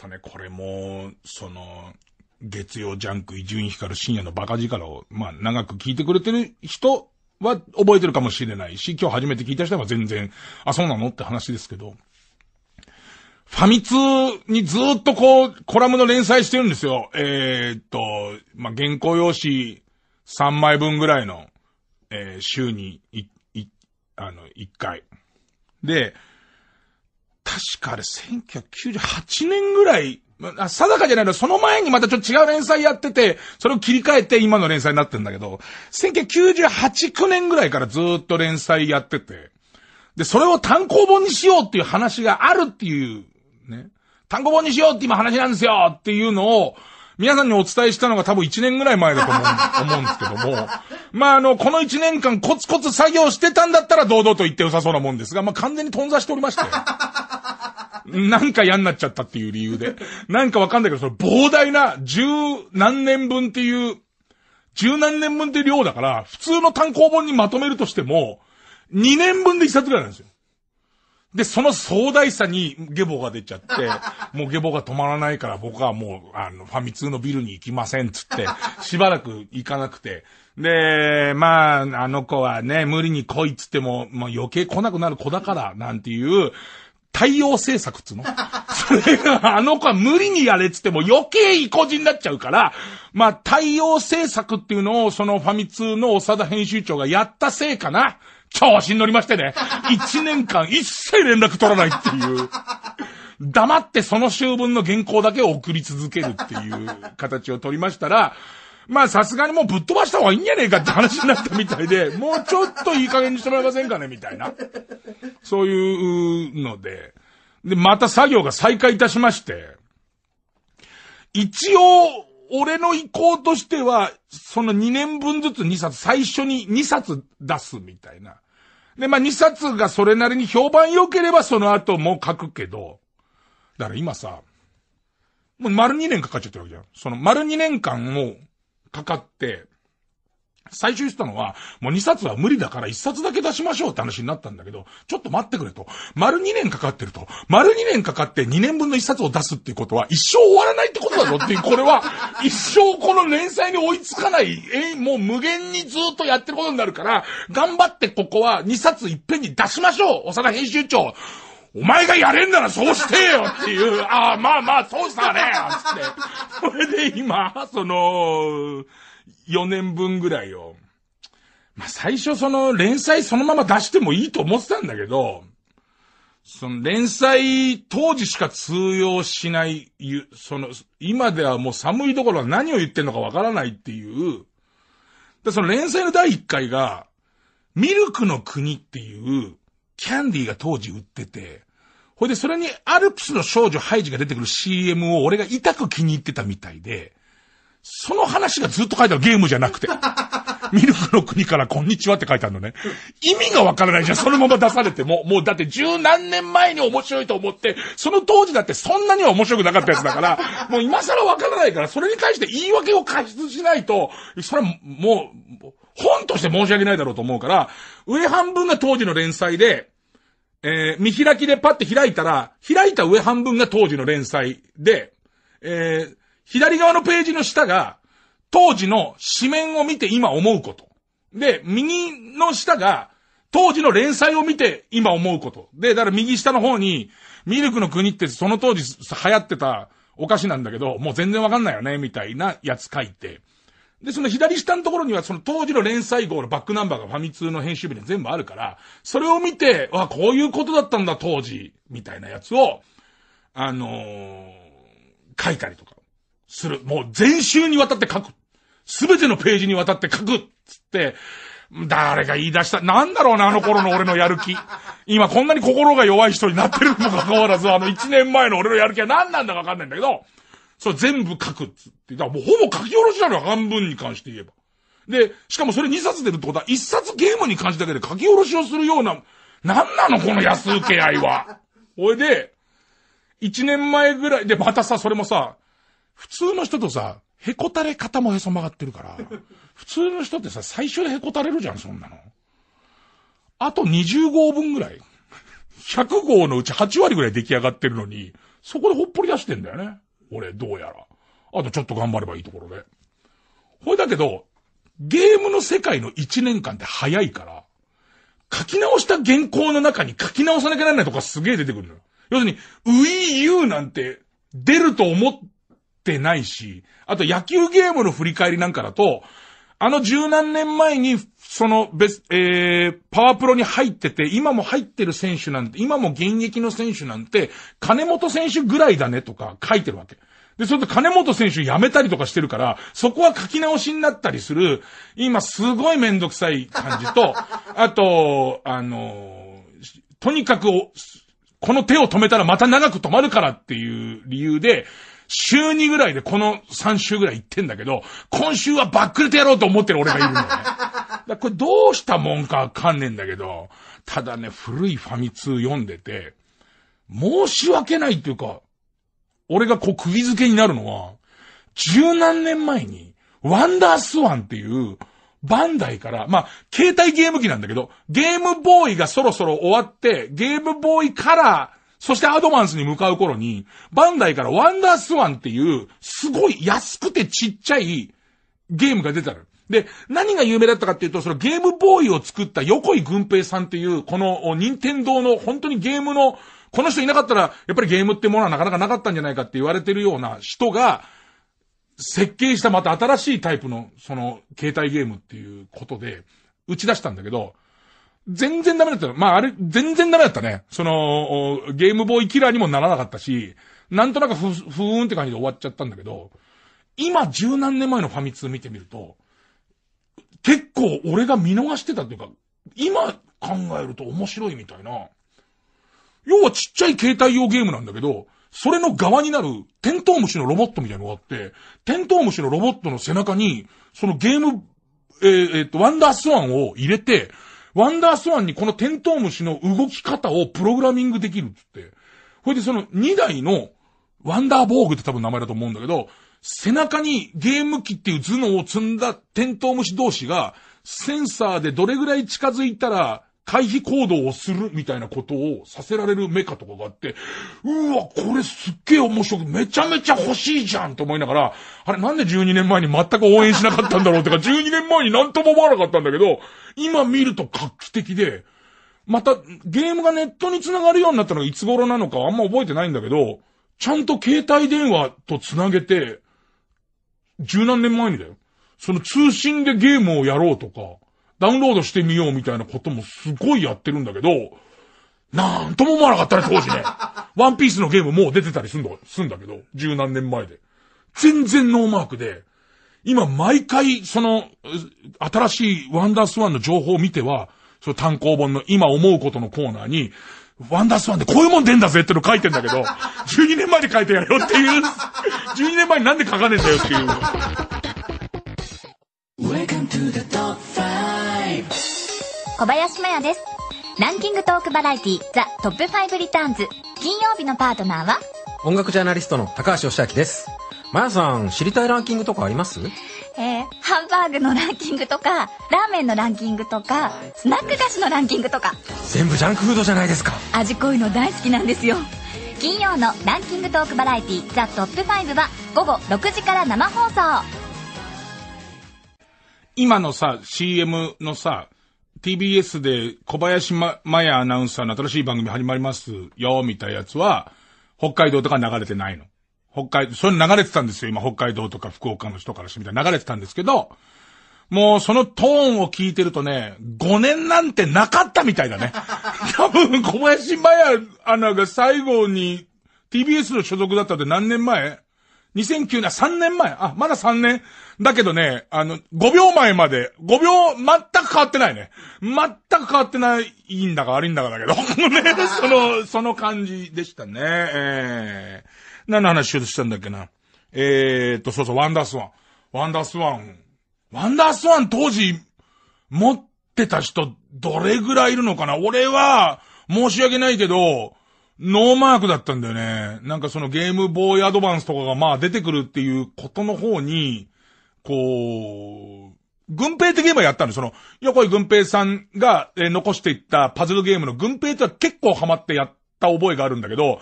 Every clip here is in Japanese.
とね、これも、その、月曜ジャンク伊集院光る深夜のバカ力を、まあ、長く聞いてくれてる人は覚えてるかもしれないし、今日初めて聞いた人は全然、あ、そうなのって話ですけど、ファミ通にずっとこう、コラムの連載してるんですよ。えー、っと、まあ、原稿用紙3枚分ぐらいの、えー、週に、い、い、あの、1回。で、確かあれ1998年ぐらい、あ、定かじゃないの、その前にまたちょっと違う連載やってて、それを切り替えて今の連載になってんだけど、1998、年ぐらいからずっと連載やってて、で、それを単行本にしようっていう話があるっていう、ね。単行本にしようって今話なんですよっていうのを、皆さんにお伝えしたのが多分1年ぐらい前だと思う 思うんですけども。まあ、あの、この1年間コツコツ作業してたんだったら堂々と言って良さそうなもんですが、まあ、完全に頓挫しておりまして。なんか嫌になっちゃったっていう理由で。なんかわかんないけど、その膨大な十何年分っていう、十何年分っていう量だから、普通の単行本にまとめるとしても、2年分で1冊ぐらいなんですよ。で、その壮大さにゲボが出ちゃって、もうゲボが止まらないから僕はもう、あの、ファミ通のビルに行きませんつって、しばらく行かなくて。で、まあ、あの子はね、無理に来いっつっても、もう余計来なくなる子だから、なんていう、太陽政策っつうのそれが、あの子は無理にやれっつっても余計意固地になっちゃうから、まあ、太陽政策っていうのを、そのファミ通の長田編集長がやったせいかな。調子に乗りましてね。一年間一切連絡取らないっていう。黙ってその週分の原稿だけを送り続けるっていう形を取りましたら、まあさすがにもうぶっ飛ばした方がいいんじゃねえかって話になったみたいで、もうちょっといい加減にしてもらえませんかねみたいな。そういうので。で、また作業が再開いたしまして。一応、俺の意向としては、その2年分ずつ2冊、最初に2冊出すみたいな。で、まあ2冊がそれなりに評判良ければその後も書くけど、だから今さ、もう丸2年かかっちゃってるわけじゃん。その丸2年間を、かかって、最終したのは、もう2冊は無理だから1冊だけ出しましょうって話になったんだけど、ちょっと待ってくれと。丸2年かかってると。丸2年かかって2年分の1冊を出すっていうことは一生終わらないってことだぞっていう、これは一生この連載に追いつかない、えもう無限にずっとやってることになるから、頑張ってここは2冊いっぺんに出しましょう幼編集長お前がやれんならそうしてよっていう、ああ、まあまあ、そうしたねつって。それで今、その、4年分ぐらいを、まあ最初その連載そのまま出してもいいと思ってたんだけど、その連載当時しか通用しない、その、今ではもう寒いところは何を言ってんのかわからないっていう、で、その連載の第1回が、ミルクの国っていう、キャンディーが当時売ってて、ほいでそれにアルプスの少女ハイジが出てくる CM を俺が痛く気に入ってたみたいで、その話がずっと書いてあるゲームじゃなくて。ミルクの国からこんにちはって書いてあるのね。意味がわからないじゃん。そのまま出されても。もうだって十何年前に面白いと思って、その当時だってそんなには面白くなかったやつだから、もう今更わからないから、それに対して言い訳を過失しないと、それはもう、本として申し訳ないだろうと思うから、上半分が当時の連載で、えー、見開きでパッて開いたら、開いた上半分が当時の連載で、えー、左側のページの下が、当時の紙面を見て今思うこと。で、右の下が、当時の連載を見て今思うこと。で、だから右下の方に、ミルクの国ってその当時流行ってたお菓子なんだけど、もう全然わかんないよね、みたいなやつ書いて。で、その左下のところにはその当時の連載号のバックナンバーがファミ通の編集部で全部あるから、それを見て、あ、こういうことだったんだ当時、みたいなやつを、あのー、書いたりとか、する。もう全集にわたって書く。すべてのページにわたって書くっつって、誰が言い出した、なんだろうな、あの頃の俺のやる気。今こんなに心が弱い人になってるにもかかわらず、あの一年前の俺のやる気は何なんだかわかんないんだけど、そう全部書くっつって。だからもうほぼ書き下ろしなのよ、半分に関して言えば。で、しかもそれ2冊出るってことは、1冊ゲームに関してだけで書き下ろしをするような、なんなのこの安請け合いは。ほいで、1年前ぐらいで、またさ、それもさ、普通の人とさ、へこたれ方もへそ曲がってるから、普通の人ってさ、最初でへこたれるじゃん、そんなの。あと20号分ぐらい。100号のうち8割ぐらい出来上がってるのに、そこでほっぽり出してんだよね。俺、どうやら。あとちょっと頑張ればいいところで。ほいだけど、ゲームの世界の1年間って早いから、書き直した原稿の中に書き直さなきゃならないとかすげえ出てくるのよ。要するに、Wii U なんて出ると思ってないし、あと野球ゲームの振り返りなんかだと、あの十何年前に、その別、えー、パワープロに入ってて、今も入ってる選手なんて、今も現役の選手なんて、金本選手ぐらいだねとか書いてるわけ。で、それと金本選手辞めたりとかしてるから、そこは書き直しになったりする、今すごいめんどくさい感じと、あと、あの、とにかくこの手を止めたらまた長く止まるからっていう理由で、週2ぐらいでこの3週ぐらい行ってんだけど、今週はバックルてやろうと思ってる俺がいるのね。だこれどうしたもんかわかんねえんだけど、ただね、古いファミ通読んでて、申し訳ないっていうか、俺がこう釘付けになるのは、十何年前に、ワンダースワンっていう、バンダイから、まあ、携帯ゲーム機なんだけど、ゲームボーイがそろそろ終わって、ゲームボーイカラー、そしてアドバンスに向かう頃に、バンダイからワンダースワンっていう、すごい安くてちっちゃいゲームが出たの。で、何が有名だったかっていうと、そのゲームボーイを作った横井軍平さんっていう、この、任天堂の本当にゲームの、この人いなかったら、やっぱりゲームってものはなかなかなかったんじゃないかって言われてるような人が、設計したまた新しいタイプの、その、携帯ゲームっていうことで、打ち出したんだけど、全然ダメだったまあ、あれ、全然ダメだったね。その、ゲームボーイキラーにもならなかったし、なんとなくふ、ふーんって感じで終わっちゃったんだけど、今十何年前のファミ通見てみると、結構俺が見逃してたというか、今考えると面白いみたいな。要はちっちゃい携帯用ゲームなんだけど、それの側になるテントウムシのロボットみたいのがあって、テントウムシのロボットの背中に、そのゲーム、えー、えー、っと、ワンダースワンを入れて、ワンダースワンにこのテントウムシの動き方をプログラミングできるっつって。ほいでその2台の、ワンダーボーグって多分名前だと思うんだけど、背中にゲーム機っていう頭脳を積んだテントウムシ同士が、センサーでどれぐらい近づいたら、対比行動をするみたいなことをさせられるメカとかがあって、うわ、これすっげえ面白く、めちゃめちゃ欲しいじゃんと思いながら、あれなんで12年前に全く応援しなかったんだろうとか、12年前になんとも思わなかったんだけど、今見ると画期的で、また、ゲームがネットに繋がるようになったのがいつ頃なのかあんま覚えてないんだけど、ちゃんと携帯電話と繋げて、十何年前にだよ。その通信でゲームをやろうとか、ダウンロードしてみようみたいなこともすごいやってるんだけど、なんとも思わなかったね、当時ね。ワンピースのゲームもう出てたりすんだ、すんだけど、十何年前で。全然ノーマークで、今毎回、その、新しいワンダースワンの情報を見ては、その単行本の今思うことのコーナーに、ワンダースワンでこういうもん出んだぜっての書いてんだけど、12 年前で書いてやるよっていう、12年前になんで書かねえんだよっていう。小林麻也です。ランキングトークバラエティザ・トップ5リターンズ。金曜日のパートナーは音楽ジャーナリストの高橋義明です。麻やさん、知りたいランキングとかありますえー、ハンバーグのランキングとか、ラーメンのランキングとか、スナック菓子のランキングとか。全部ジャンクフードじゃないですか。味濃いの大好きなんですよ。金曜のランキングトークバラエティザ・トップ5は午後6時から生放送。今のさ、CM のさ、TBS で小林麻まアナウンサーの新しい番組始まりますよ、みたいなやつは、北海道とか流れてないの。北海道、それ流れてたんですよ、今、北海道とか福岡の人からしてみたら流れてたんですけど、もうそのトーンを聞いてるとね、5年なんてなかったみたいだね。多分、小林麻やアナが最後に TBS の所属だったって何年前2009年、3年前。あ、まだ3年。だけどね、あの、5秒前まで、5秒、全く変わってないね。全く変わってない、いいんだか悪いんだかだけど。ね、その、その感じでしたね。えー、何の話しようとしたんだっけな。えー、と、そうそう、ワンダースワン。ワンダースワン。ワンダースワン当時、持ってた人、どれぐらいいるのかな俺は、申し訳ないけど、ノーマークだったんだよね。なんかそのゲームボーイアドバンスとかがまあ出てくるっていうことの方に、こう、軍兵ってゲームをやったんでその、横井軍兵さんが、えー、残していったパズルゲームの軍兵とは結構ハマってやった覚えがあるんだけど、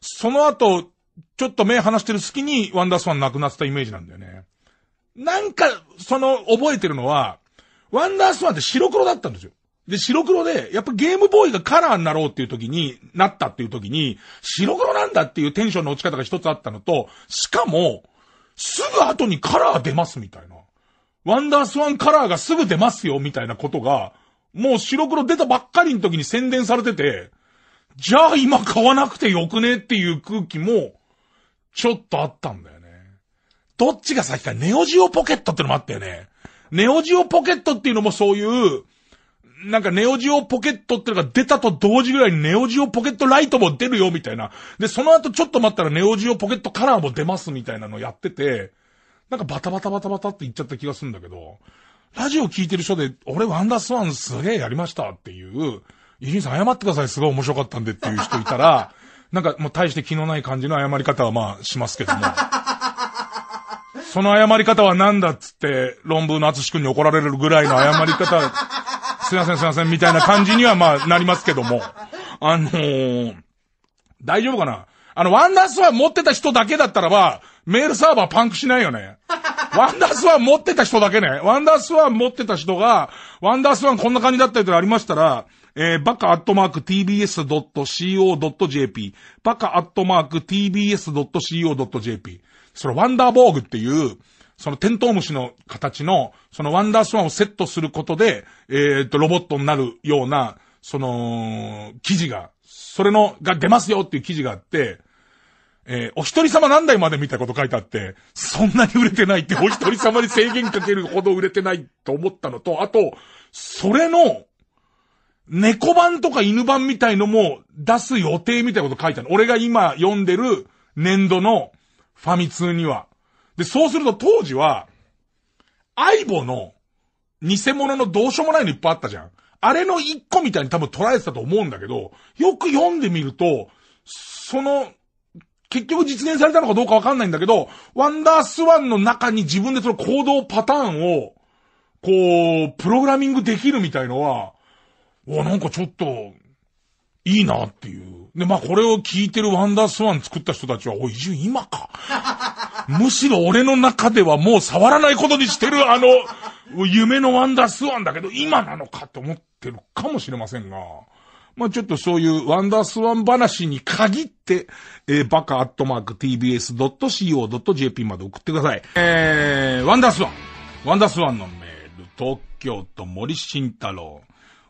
その後、ちょっと目離してる隙にワンダースワン亡くなってたイメージなんだよね。なんか、その、覚えてるのは、ワンダースワンって白黒だったんですよ。で、白黒で、やっぱゲームボーイがカラーになろうっていう時に、なったっていう時に、白黒なんだっていうテンションの落ち方が一つあったのと、しかも、すぐ後にカラー出ますみたいな。ワンダースワンカラーがすぐ出ますよみたいなことが、もう白黒出たばっかりの時に宣伝されてて、じゃあ今買わなくてよくねっていう空気も、ちょっとあったんだよね。どっちが先か、ネオジオポケットってのもあったよね。ネオジオポケットっていうのもそういう、なんかネオジオポケットってのが出たと同時ぐらいにネオジオポケットライトも出るよみたいな。で、その後ちょっと待ったらネオジオポケットカラーも出ますみたいなのやってて、なんかバタバタバタバタって言っちゃった気がするんだけど、ラジオ聞いてる人で、俺ワンダースワンすげえやりましたっていう、伊集院さん謝ってください、すごい面白かったんでっていう人いたら、なんかもう大して気のない感じの謝り方はまあしますけども。その謝り方は何だっつって論文の厚志くんに怒られるぐらいの謝り方すいませんすいませんみたいな感じにはまあなりますけども。あのー、大丈夫かなあの、ワンダースワン持ってた人だけだったらば、メールサーバーパンクしないよね。ワンダースワン持ってた人だけね。ワンダースワン持ってた人が、ワンダースワンこんな感じだったりとかありましたら、えー、バカアットマーク tbs.co.jp。バカアットマーク tbs.co.jp。それワンダーボーグっていう、そのテントウムシの形の、そのワンダースワンをセットすることで、えっ、と、ロボットになるような、その、記事が、それの、が出ますよっていう記事があって、えー、お一人様何台までみたいなこと書いてあって、そんなに売れてないって、お一人様に制限かけるほど売れてないと思ったのと、あと、それの、猫版とか犬版みたいのも出す予定みたいなこと書いてある。俺が今読んでる年度のファミ通には。で、そうすると当時は、アイボの偽物のどうしようもないのいっぱいあったじゃん。あれの一個みたいに多分捉えてたと思うんだけど、よく読んでみると、その、結局実現されたのかどうかわかんないんだけど、ワンダースワンの中に自分でその行動パターンを、こう、プログラミングできるみたいのは、おなんかちょっと、いいなっていう。で、まあこれを聞いてるワンダースワン作った人たちは、おい、今か。むしろ俺の中ではもう触らないことにしてるあの、夢のワンダースワンだけど、今なのかって思ってるかもしれませんが、まあ、ちょっとそういうワンダースワン話に限って、えー、バカアットマーク tbs.co.jp まで送ってください。えー、ワンダースワン。ワンダースワンのメール、東京都森慎太郎。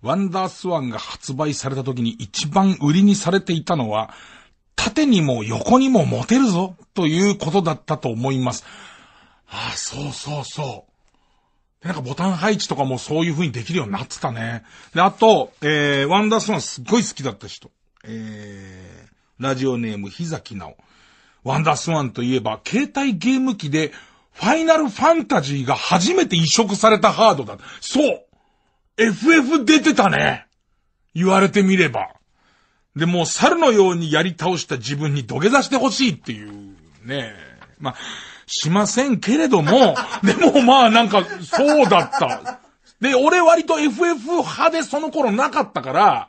ワンダースワンが発売された時に一番売りにされていたのは、縦にも横にも持てるぞ、ということだったと思います。ああ、そうそうそう。なんかボタン配置とかもそういう風にできるようになってたね。で、あと、えー、ワンダースワンすっごい好きだった人。えー、ラジオネーム、ひざきなお。ワンダースワンといえば、携帯ゲーム機で、ファイナルファンタジーが初めて移植されたハードだ。そう !FF 出てたね言われてみれば。で、もう猿のようにやり倒した自分に土下座してほしいっていう、ね。まあ、しませんけれども、でもまあなんか、そうだった。で、俺割と FF 派でその頃なかったから、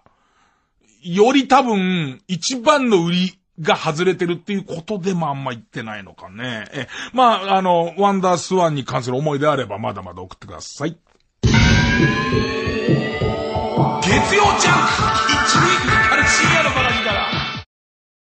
より多分、一番の売りが外れてるっていうことでもあんま言ってないのかね。え、まあ、あの、ワンダースワンに関する思いであればまだまだ送ってください。月曜ジャンク